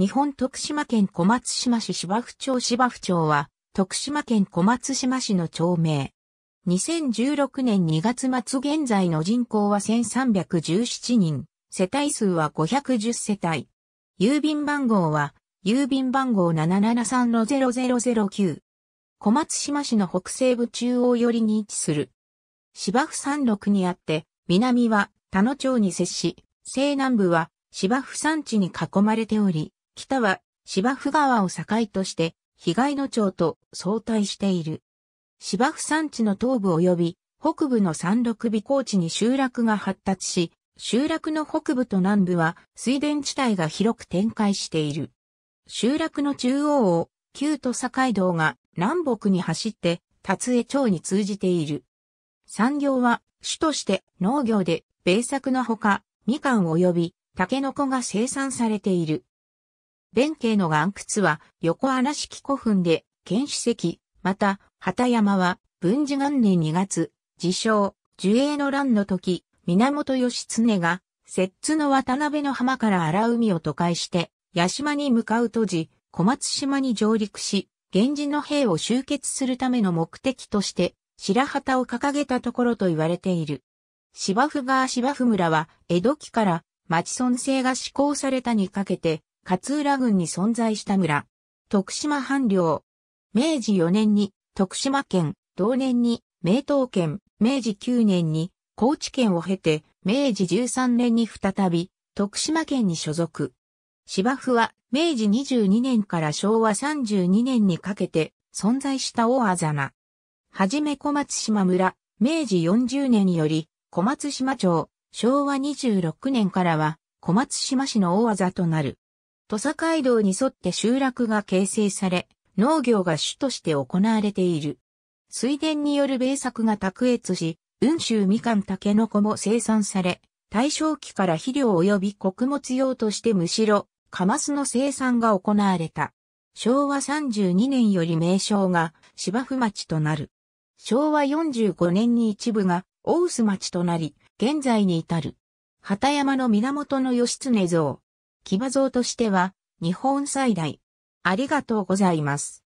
日本徳島県小松島市芝生町芝生町は、徳島県小松島市の町名。2016年2月末現在の人口は1317人、世帯数は510世帯。郵便番号は、郵便番号773-0009。小松島市の北西部中央寄りに位置する。芝生山麓にあって、南は田野町に接し、西南部は芝生山地に囲まれており、北は芝生川を境として、被野町と相対している。芝生山地の東部及び北部の山麓美高地に集落が発達し、集落の北部と南部は水田地帯が広く展開している。集落の中央を旧都境道が南北に走って達江町に通じている。産業は主として農業で米作のほか、みかん及びタケノコが生産されている。弁慶の岩窟は横荒式古墳で、剣主席、また、畑山は、文治元年2月、自称、樹栄の乱の時、源義経が、摂津の渡辺の浜から荒海を都会して、八島に向かうと時、小松島に上陸し、源氏の兵を集結するための目的として、白旗を掲げたところと言われている。芝生川芝生村は、江戸期から町村制が施行されたにかけて、勝浦郡に存在した村。徳島藩領。明治4年に徳島県、同年に名東県、明治9年に高知県を経て、明治13年に再び徳島県に所属。芝生は明治22年から昭和32年にかけて存在した大あざな。はじめ小松島村、明治40年より小松島町、昭和26年からは小松島市の大あざとなる。土佐街道に沿って集落が形成され、農業が主として行われている。水田による米作が卓越し、雲州みかんタケノコも生産され、大正期から肥料及び穀物用としてむしろ、カマスの生産が行われた。昭和32年より名称が芝生町となる。昭和45年に一部が大臼町となり、現在に至る。畑山の源義経像、騎馬像としては、日本最大。ありがとうございます。